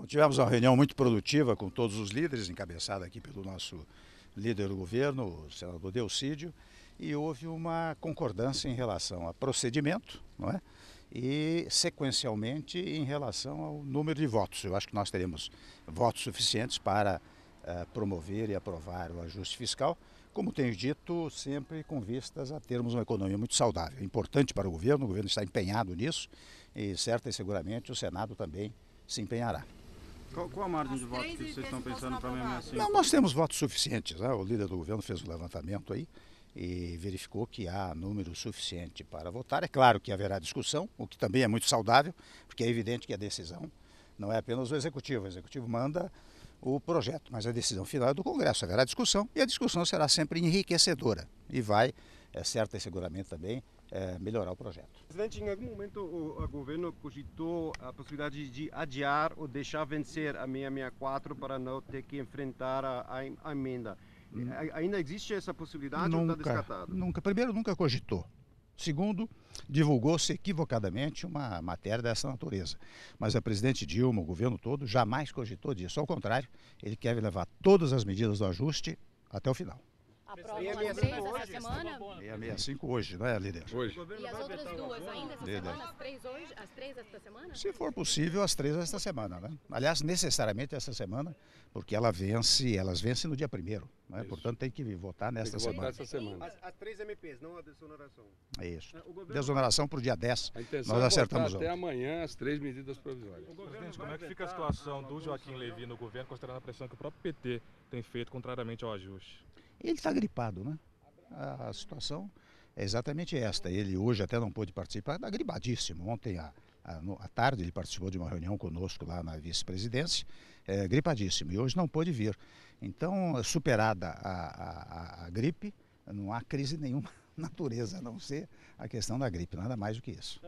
Bom, tivemos uma reunião muito produtiva com todos os líderes, encabeçada aqui pelo nosso líder do governo, o senador Delcídio, e houve uma concordância em relação a procedimento, não é? E sequencialmente em relação ao número de votos. Eu acho que nós teremos votos suficientes para uh, promover e aprovar o ajuste fiscal, como tenho dito, sempre com vistas a termos uma economia muito saudável. É importante para o governo, o governo está empenhado nisso e certa e seguramente o Senado também se empenhará. Qual, qual a margem de voto que vocês estão pensando para mesmo assim? Não, nós temos votos suficientes. Né? O líder do governo fez o um levantamento aí e verificou que há número suficiente para votar. É claro que haverá discussão, o que também é muito saudável, porque é evidente que a decisão não é apenas o executivo. O executivo manda o projeto, mas a decisão final é do Congresso. Haverá discussão e a discussão será sempre enriquecedora e vai, é certo e seguramente também, é, melhorar o projeto. Presidente, em algum momento o, o governo cogitou a possibilidade de adiar ou deixar vencer a 664 para não ter que enfrentar a, a, emenda. Hum. Ainda existe essa possibilidade tá nunca, ou está descartado? Nunca. Primeiro, nunca cogitou. Segundo, divulgou-se equivocadamente uma matéria dessa natureza. Mas a presidente Dilma, o governo todo, jamais cogitou disso. Ao contrário, ele quer levar todas as medidas do ajuste até o final prova 665 hoje. essa semana? 665 hoje, né, líder? Hoje. E as outras duas ainda essa líder. semana? As três hoje? As três esta semana? Se for possível, as três esta semana, né? Aliás, necessariamente essa semana, porque ela vence, elas vencem no dia primeiro, né? Portanto, tem que votar nesta que semana. Votar semana. As, as, três MPs, não a desoneração. É Isso. É, governo... Desoneração para o dia 10. Nós é acertamos é até amanhã as três medidas provisórias. Presidente, como é que fica a situação do Joaquim Levi no governo, considerando a pressão que o próprio PT tem feito contrariamente ao ajuste? Ele está gripado, né? A situação é exatamente esta. Ele hoje até não pôde participar, está gripadíssimo. Ontem à, à, tarde ele participou de uma reunião conosco lá na vice-presidência, é, gripadíssimo, e hoje não pôde vir. Então, superada a, a, a gripe, não há crise nenhuma natureza, a não ser a questão da gripe, nada mais do que isso.